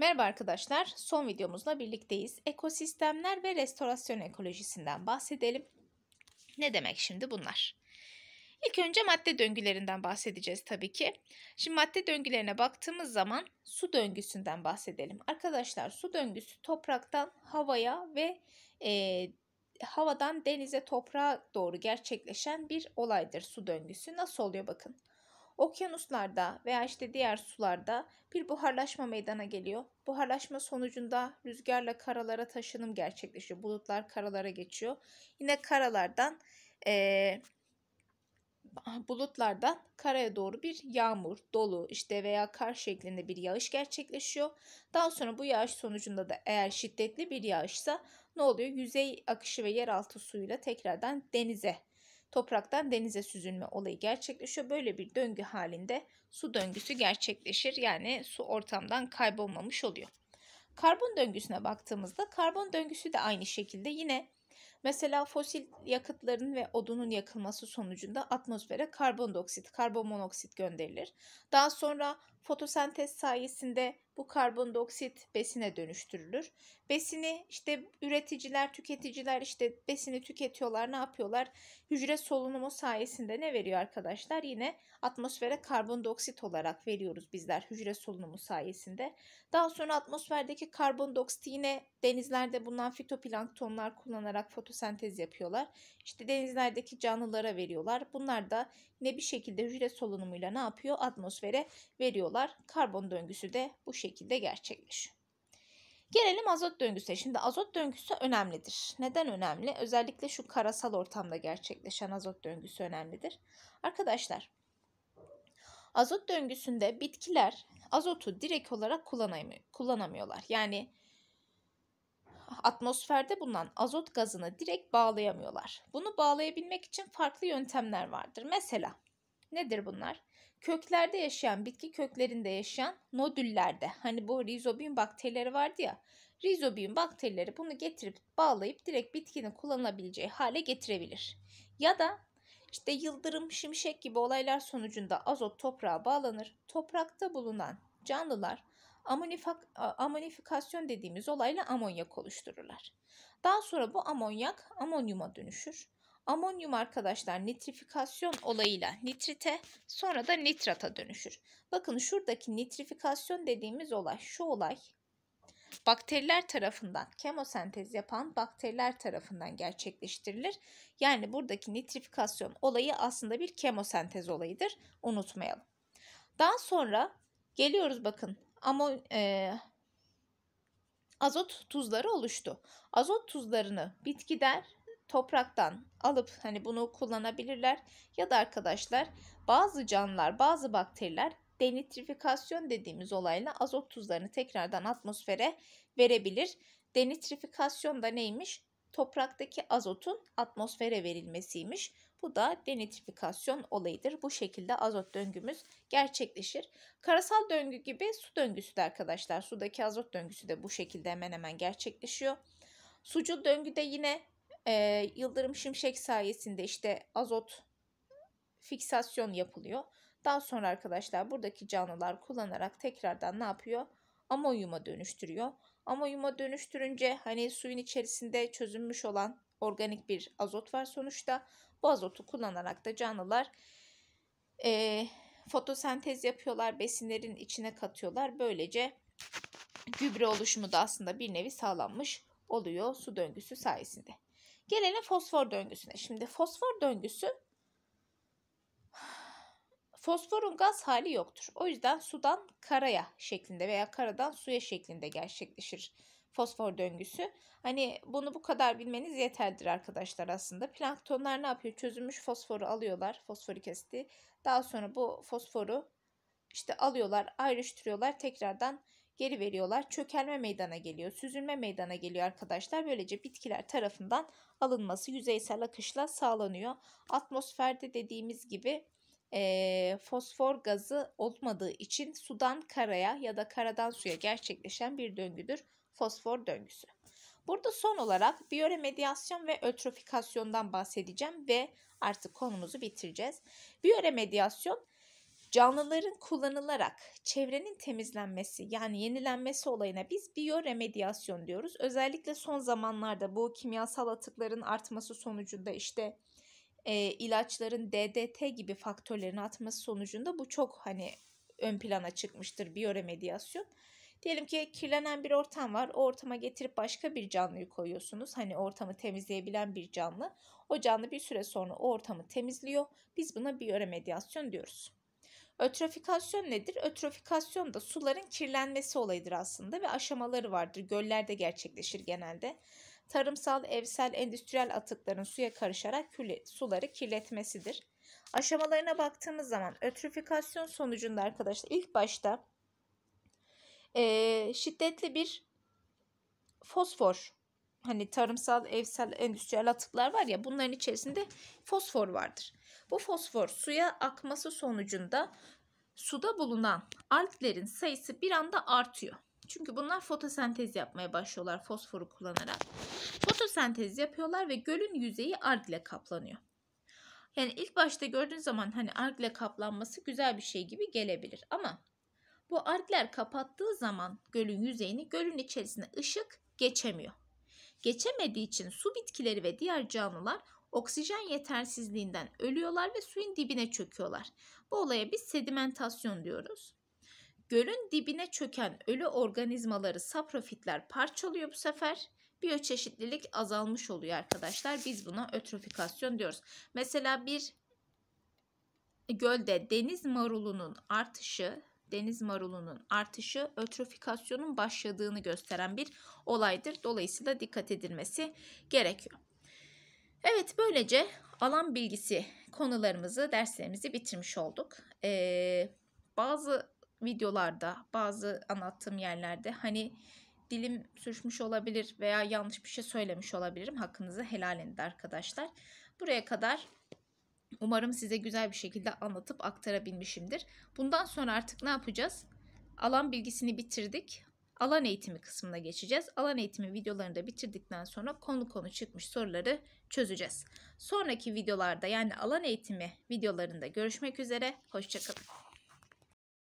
Merhaba arkadaşlar, son videomuzla birlikteyiz. Ekosistemler ve restorasyon ekolojisinden bahsedelim. Ne demek şimdi bunlar? İlk önce madde döngülerinden bahsedeceğiz tabii ki. Şimdi madde döngülerine baktığımız zaman su döngüsünden bahsedelim. Arkadaşlar su döngüsü topraktan havaya ve e, havadan denize toprağa doğru gerçekleşen bir olaydır su döngüsü. Nasıl oluyor bakın. Okyanuslarda veya işte diğer sularda bir buharlaşma meydana geliyor. Buharlaşma sonucunda rüzgarla karalara taşınım gerçekleşiyor. Bulutlar karalara geçiyor. Yine karalardan e, bulutlardan karaya doğru bir yağmur, dolu işte veya kar şeklinde bir yağış gerçekleşiyor. Daha sonra bu yağış sonucunda da eğer şiddetli bir yağışsa ne oluyor? Yüzey akışı ve yeraltı suyuyla tekrardan denize topraktan denize süzülme olayı gerçekleşiyor. Böyle bir döngü halinde su döngüsü gerçekleşir. Yani su ortamdan kaybolmamış oluyor. Karbon döngüsüne baktığımızda karbon döngüsü de aynı şekilde yine mesela fosil yakıtların ve odunun yakılması sonucunda atmosfere karbondioksit, karbon gönderilir. Daha sonra fotosentez sayesinde bu karbondioksit besine dönüştürülür. Besini işte üreticiler, tüketiciler işte besini tüketiyorlar. Ne yapıyorlar? Hücre solunumu sayesinde ne veriyor arkadaşlar? Yine atmosfere karbondioksit olarak veriyoruz bizler hücre solunumu sayesinde. Daha sonra atmosferdeki karbondioksiti yine denizlerde bulunan fitoplanktonlar kullanarak fotosentez yapıyorlar. İşte denizlerdeki canlılara veriyorlar. Bunlar da ne bir şekilde hücre solunumuyla ne yapıyor? Atmosfere veriyorlar. Karbon döngüsü de bu şekilde gerçekleşiyor. Gelelim azot döngüsüne. Şimdi azot döngüsü önemlidir. Neden önemli? Özellikle şu karasal ortamda gerçekleşen azot döngüsü önemlidir. Arkadaşlar azot döngüsünde bitkiler azotu direkt olarak kullanamıyorlar. Yani atmosferde bulunan azot gazını direkt bağlayamıyorlar. Bunu bağlayabilmek için farklı yöntemler vardır. Mesela nedir bunlar? köklerde yaşayan, bitki köklerinde yaşayan nodüllerde hani bu rizobium bakterileri vardı ya rizobium bakterileri bunu getirip bağlayıp direkt bitkinin kullanabileceği hale getirebilir. Ya da işte yıldırım, şimşek gibi olaylar sonucunda azot toprağa bağlanır. Toprakta bulunan canlılar amonifikasyon dediğimiz olayla amonyak oluştururlar. Daha sonra bu amonyak amonyuma dönüşür. Amonyum arkadaşlar nitrifikasyon olayıyla nitrite sonra da nitrata dönüşür. Bakın şuradaki nitrifikasyon dediğimiz olay şu olay bakteriler tarafından kemosentez yapan bakteriler tarafından gerçekleştirilir. Yani buradaki nitrifikasyon olayı aslında bir kemosentez olayıdır. Unutmayalım. Daha sonra geliyoruz bakın ama e, azot tuzları oluştu. Azot tuzlarını bitkiler topraktan alıp hani bunu kullanabilirler ya da arkadaşlar bazı canlılar, bazı bakteriler denitrifikasyon dediğimiz olayla azot tuzlarını tekrardan atmosfere verebilir. Denitrifikasyon da neymiş? Topraktaki azotun atmosfere verilmesiymiş. Bu da denitrifikasyon olayıdır. Bu şekilde azot döngümüz gerçekleşir. Karasal döngü gibi su döngüsü de arkadaşlar. Sudaki azot döngüsü de bu şekilde hemen hemen gerçekleşiyor. Sucul döngüde yine e, Yıldırım Şimşek sayesinde işte azot fiksasyon yapılıyor. Daha sonra arkadaşlar buradaki canlılar kullanarak tekrardan ne yapıyor? Amonyuma dönüştürüyor. Amonyuma dönüştürünce hani suyun içerisinde çözünmüş olan organik bir azot var sonuçta. Bu azotu kullanarak da canlılar e, fotosentez yapıyorlar, besinlerin içine katıyorlar. Böylece gübre oluşumu da aslında bir nevi sağlanmış oluyor su döngüsü sayesinde. Gelelim fosfor döngüsüne. Şimdi fosfor döngüsü fosforun gaz hali yoktur. O yüzden sudan karaya şeklinde veya karadan suya şeklinde gerçekleşir fosfor döngüsü. Hani bunu bu kadar bilmeniz yeterlidir arkadaşlar aslında. Planktonlar ne yapıyor? Çözülmüş fosforu alıyorlar, fosforik asiti. Daha sonra bu fosforu işte alıyorlar, ayrıştırıyorlar, tekrardan geri veriyorlar. Çökelme meydana geliyor, süzülme meydana geliyor arkadaşlar. Böylece bitkiler tarafından alınması yüzeysel akışla sağlanıyor. Atmosferde dediğimiz gibi e, fosfor gazı olmadığı için sudan karaya ya da karadan suya gerçekleşen bir döngüdür fosfor döngüsü. Burada son olarak biyoremediasyon ve ötrofikasyondan bahsedeceğim ve artık konumuzu bitireceğiz. Biyoremediasyon Canlıların kullanılarak çevrenin temizlenmesi yani yenilenmesi olayına biz biyoremediyasyon diyoruz. Özellikle son zamanlarda bu kimyasal atıkların artması sonucunda işte e, ilaçların DDT gibi faktörlerin artması sonucunda bu çok hani ön plana çıkmıştır biyoremediyasyon. Diyelim ki kirlenen bir ortam var. O ortama getirip başka bir canlıyı koyuyorsunuz. Hani ortamı temizleyebilen bir canlı. O canlı bir süre sonra o ortamı temizliyor. Biz buna biyoremediyasyon diyoruz. Ötrofikasyon nedir? Ötrofikasyon da suların kirlenmesi olayıdır aslında ve aşamaları vardır. Göllerde gerçekleşir genelde. Tarımsal, evsel, endüstriyel atıkların suya karışarak suları kirletmesidir. Aşamalarına baktığımız zaman ötrofikasyon sonucunda arkadaşlar ilk başta e, şiddetli bir fosfor hani tarımsal, evsel, endüstriyel atıklar var ya bunların içerisinde fosfor vardır. Bu fosfor suya akması sonucunda suda bulunan alglerin sayısı bir anda artıyor. Çünkü bunlar fotosentez yapmaya başlıyorlar fosforu kullanarak. Fotosentez yapıyorlar ve gölün yüzeyi algle kaplanıyor. Yani ilk başta gördüğün zaman hani algle kaplanması güzel bir şey gibi gelebilir ama bu algler kapattığı zaman gölün yüzeyini gölün içerisine ışık geçemiyor. Geçemediği için su bitkileri ve diğer canlılar Oksijen yetersizliğinden ölüyorlar ve suyun dibine çöküyorlar. Bu olaya biz sedimentasyon diyoruz. Gölün dibine çöken ölü organizmaları saprofitler parçalıyor bu sefer biyoçeşitlilik azalmış oluyor arkadaşlar. Biz buna ötrofikasyon diyoruz. Mesela bir gölde deniz marulunun artışı deniz marulunun artışı ötrofikasyonun başladığını gösteren bir olaydır. Dolayısıyla dikkat edilmesi gerekiyor. Evet böylece alan bilgisi konularımızı, derslerimizi bitirmiş olduk. Ee, bazı videolarda, bazı anlattığım yerlerde hani dilim sürçmüş olabilir veya yanlış bir şey söylemiş olabilirim. Hakkınızı helal edin arkadaşlar. Buraya kadar umarım size güzel bir şekilde anlatıp aktarabilmişimdir. Bundan sonra artık ne yapacağız? Alan bilgisini bitirdik alan eğitimi kısmına geçeceğiz. Alan eğitimi videolarını da bitirdikten sonra konu konu çıkmış soruları çözeceğiz. Sonraki videolarda yani alan eğitimi videolarında görüşmek üzere. Hoşçakalın.